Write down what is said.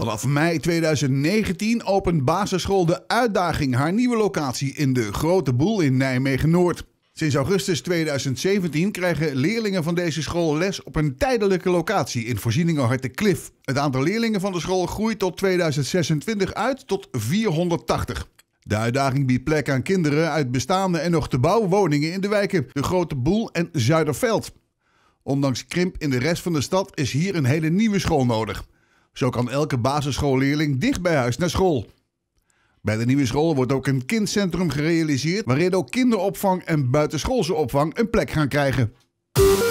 Vanaf mei 2019 opent basisschool De Uitdaging haar nieuwe locatie in de Grote Boel in Nijmegen-Noord. Sinds augustus 2017 krijgen leerlingen van deze school les op een tijdelijke locatie in de Cliff. Het aantal leerlingen van de school groeit tot 2026 uit tot 480. De uitdaging biedt plek aan kinderen uit bestaande en nog te bouwen woningen in de wijken De Grote Boel en Zuiderveld. Ondanks krimp in de rest van de stad is hier een hele nieuwe school nodig. Zo kan elke basisschoolleerling dicht bij huis naar school. Bij de nieuwe school wordt ook een kindcentrum gerealiseerd waarin ook kinderopvang en buitenschoolse opvang een plek gaan krijgen.